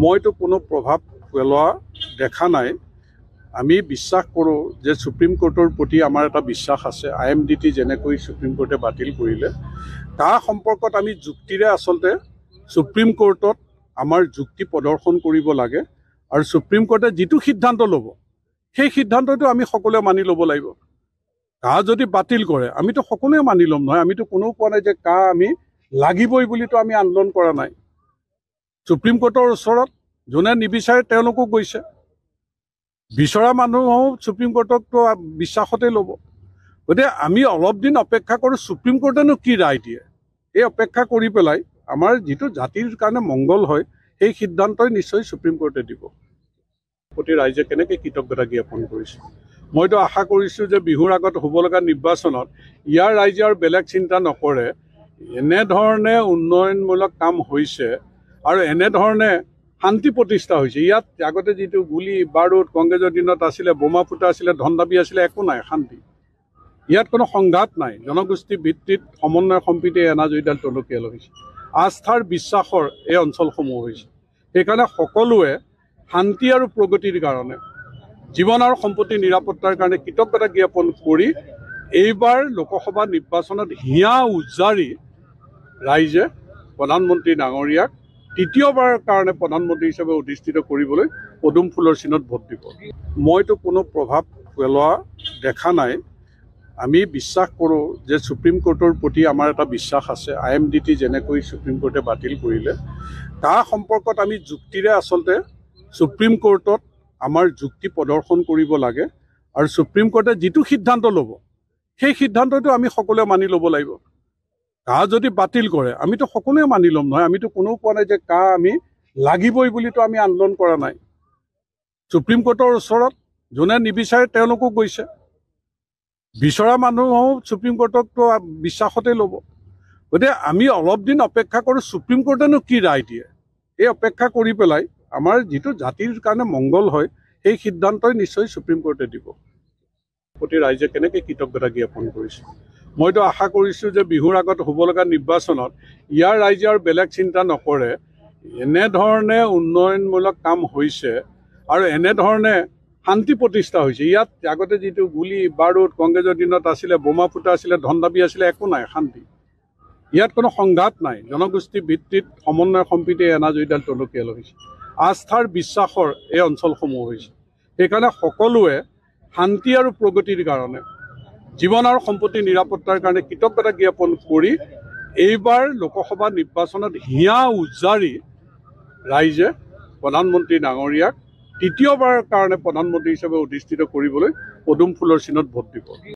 মইতো কোনো প্ৰভাৱ পেলোৱা দেখা নাই আমি বিশ্বাস কৰোঁ যে ছুপ্ৰিম কোৰ্টৰ প্ৰতি আমাৰ এটা বিশ্বাস আছে আই এম ডি টি যেনেকৈ চুপ্ৰিম কোৰ্টে বাতিল কৰিলে তাৰ সম্পৰ্কত আমি যুক্তিৰে আচলতে চুপ্ৰিম কোৰ্টত আমাৰ যুক্তি প্ৰদৰ্শন কৰিব লাগে আৰু চুপ্ৰিম কোৰ্টে যিটো সিদ্ধান্ত ল'ব সেই সিদ্ধান্তটো আমি সকলোৱে মানি ল'ব লাগিব কা যদি বাতিল কৰে আমিতো সকলোৱে মানি ল'ম নহয় আমিতো কোনেও পোৱা নাই যে কা আমি লাগিবই বুলিতো আমি আন্দোলন কৰা নাই সুপ্ৰিম কোৰ্টৰ ওচৰত যোনে নিবিচাৰে তেওঁলোকো গৈছে বিচৰা মানুহো সুপ্ৰিম কোৰ্টকতো বিশ্বাসতেই ল'ব গতিকে আমি অলপ দিন অপেক্ষা কৰোঁ ছুপ্ৰিম কোৰ্টেনো কি ৰায় দিয়ে এই অপেক্ষা কৰি পেলাই আমাৰ যিটো জাতিৰ কাৰণে মংগল হয় সেই সিদ্ধান্তই নিশ্চয় সুপ্ৰিম কোৰ্টে দিব প্ৰতি ৰাইজে কেনেকৈ কৃতজ্ঞতা জ্ঞাপন কৰিছে মইতো আশা কৰিছোঁ যে বিহুৰ আগত হ'ব লগা নিৰ্বাচনত ইয়াৰ ৰাইজে আৰু বেলেগ চিন্তা নকৰে এনেধৰণে উন্নয়নমূলক কাম হৈছে আৰু এনেধৰণে শান্তি প্ৰতিষ্ঠা হৈছে ইয়াত আগতে যিটো গুলী বাৰুদ কংগ্ৰেছৰ দিনত আছিলে বোমা ফুটা আছিলে ধন দাবী আছিলে একো নাই শান্তি ইয়াত কোনো সংঘাত নাই জনগোষ্ঠী ভিত্তিত সমন্বয় সম্প্ৰীতি এনাজৰীডাল টনকিয়াল হৈছে আস্থাৰ বিশ্বাসৰ এই অঞ্চলসমূহ হৈছে সেইকাৰণে সকলোৱে শান্তি আৰু প্ৰগতিৰ কাৰণে জীৱন আৰু সম্পত্তি নিৰাপত্তাৰ কাৰণে কৃতজ্ঞতা জ্ঞাপন কৰি এইবাৰ লোকসভা নিৰ্বাচনত হিয়া উজাৰি ৰাইজে প্ৰধানমন্ত্ৰী ডাঙৰীয়াক তৃতীয়বাৰৰ কাৰণে প্ৰধানমন্ত্ৰী হিচাপে অধিষ্ঠিত কৰিবলৈ পদুম ফুলৰ চিনত ভোট দিব মইতো কোনো প্ৰভাৱ পেলোৱা দেখা নাই আমি বিশ্বাস কৰোঁ যে চুপ্ৰিম কোৰ্টৰ প্ৰতি আমাৰ এটা বিশ্বাস আছে আই এম ডি টি যেনেকৈ চুপ্ৰিম কোৰ্টে বাতিল কৰিলে তাৰ সম্পৰ্কত আমি যুক্তিৰে আচলতে চুপ্ৰিম কোৰ্টত আমাৰ যুক্তি প্ৰদৰ্শন কৰিব লাগে আৰু চুপ্ৰিম কোৰ্টে যিটো সিদ্ধান্ত ল'ব সেই সিদ্ধান্তটো আমি সকলোৱে মানি ল'ব লাগিব কা যদি বাতিল কৰে আমিতো সকলোৱে মানি ল'ম নহয় আমিতো কোনেও কোৱা নাই যে কা আমি লাগিবই বুলিতো আমি আন্দোলন কৰা নাই চুপ্ৰিম কোৰ্টৰ ওচৰত যোনে নিবিচাৰে তেওঁলোকো গৈছে বিচৰা মানুহো চুপ্ৰিম কোৰ্টকতো বিশ্বাসতেই ল'ব গতিকে আমি অলপ দিন অপেক্ষা কৰোঁ সুপ্ৰিম কোৰ্টেনো কি ৰায় দিয়ে এই অপেক্ষা কৰি পেলাই আমাৰ যিটো জাতিৰ কাৰণে মংগল হয় সেই সিদ্ধান্তই নিশ্চয় চুপ্ৰিম কোৰ্টে দিব প্ৰতি ৰাইজে কেনেকৈ কৃতজ্ঞতা জ্ঞাপন কৰিছে মইতো আশা কৰিছোঁ যে বিহুৰ আগত হ'ব লগা নিৰ্বাচনত ইয়াৰ ৰাইজে আৰু বেলেগ চিন্তা নকৰে এনেধৰণে উন্নয়নমূলক কাম হৈছে আৰু এনেধৰণে শান্তি প্ৰতিষ্ঠা হৈছে ইয়াত আগতে যিটো গুলি বাৰুদ কংগ্ৰেছৰ দিনত আছিলে বোমা ফুটা আছিলে ধন দাবী আছিলে একো নাই শান্তি ইয়াত কোনো সংঘাত নাই জনগোষ্ঠী ভিত্তিত সমন্বয় সম্প্ৰীতি এনাজৰীডাল টনকিয়াল হৈছে আস্থাৰ বিশ্বাসৰ এই অঞ্চলসমূহ হৈছে সেইকাৰণে সকলোৱে শান্তি আৰু প্ৰগতিৰ কাৰণে জীৱন আৰু সম্পত্তি নিৰাপত্তাৰ কাৰণে কৃতজ্ঞতা জ্ঞাপন কৰি এইবাৰ লোকসভা নিৰ্বাচনত হিয়া উজ্জাৰি ৰাইজে প্ৰধানমন্ত্ৰী ডাঙৰীয়াক তৃতীয়বাৰৰ কাৰণে প্ৰধানমন্ত্ৰী হিচাপে অধিষ্ঠিত কৰিবলৈ পদুম ফুলৰ চিনত ভোট দিব